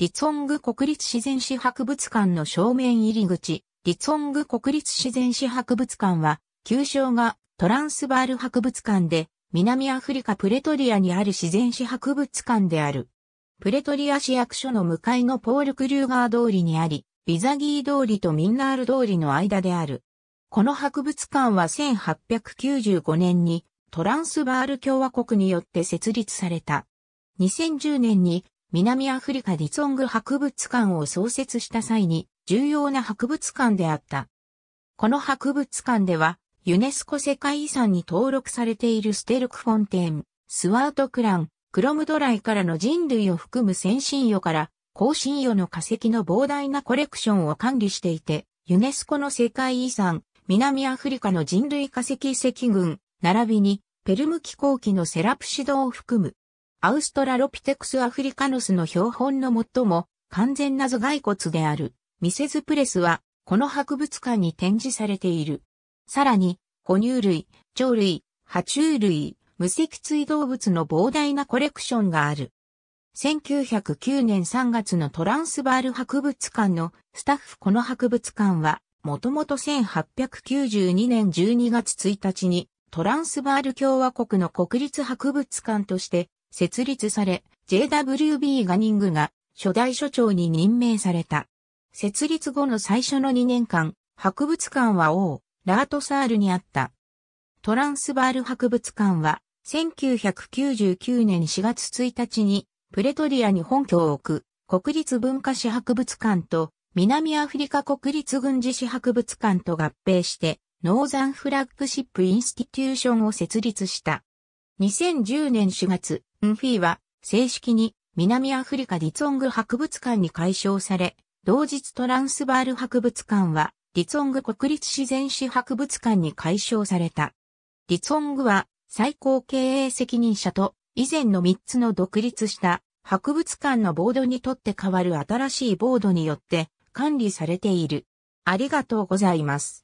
リツォング国立自然史博物館の正面入り口、リツォング国立自然史博物館は、旧称がトランスバール博物館で、南アフリカプレトリアにある自然史博物館である。プレトリア市役所の向かいのポール・クリューガー通りにあり、ビザギー通りとミンナール通りの間である。この博物館は1895年にトランスバール共和国によって設立された。2010年に南アフリカディツォング博物館を創設した際に重要な博物館であった。この博物館では、ユネスコ世界遺産に登録されているステルクフォンテン、スワートクラン、クロムドライからの人類を含む先進与から後進与の化石の膨大なコレクションを管理していて、ユネスコの世界遺産、南アフリカの人類化石遺跡群、並びにペルム紀後機のセラプシドを含むアウストラロピテクスアフリカノスの標本の最も完全な頭蓋骨であるミセズプレスはこの博物館に展示されている。さらに、哺乳類、鳥類、爬虫類、無脊椎動物の膨大なコレクションがある。1909年3月のトランスバール博物館のスタッフこの博物館は、もともと1892年12月1日にトランスバール共和国の国立博物館として設立され、JWB ガニングが初代所長に任命された。設立後の最初の2年間、博物館は王、ラートサールにあった。トランスバール博物館は、1999年4月1日に、プレトリアに本拠を置く、国立文化史博物館と、南アフリカ国立軍事史博物館と合併して、ノーザンフラッグシップインスティテューションを設立した。2010年4月、ンフィーは正式に南アフリカディツォング博物館に改称され、同日トランスバール博物館はディツォング国立自然史博物館に改称された。ディツォングは最高経営責任者と以前の3つの独立した博物館のボードにとって変わる新しいボードによって管理されている。ありがとうございます。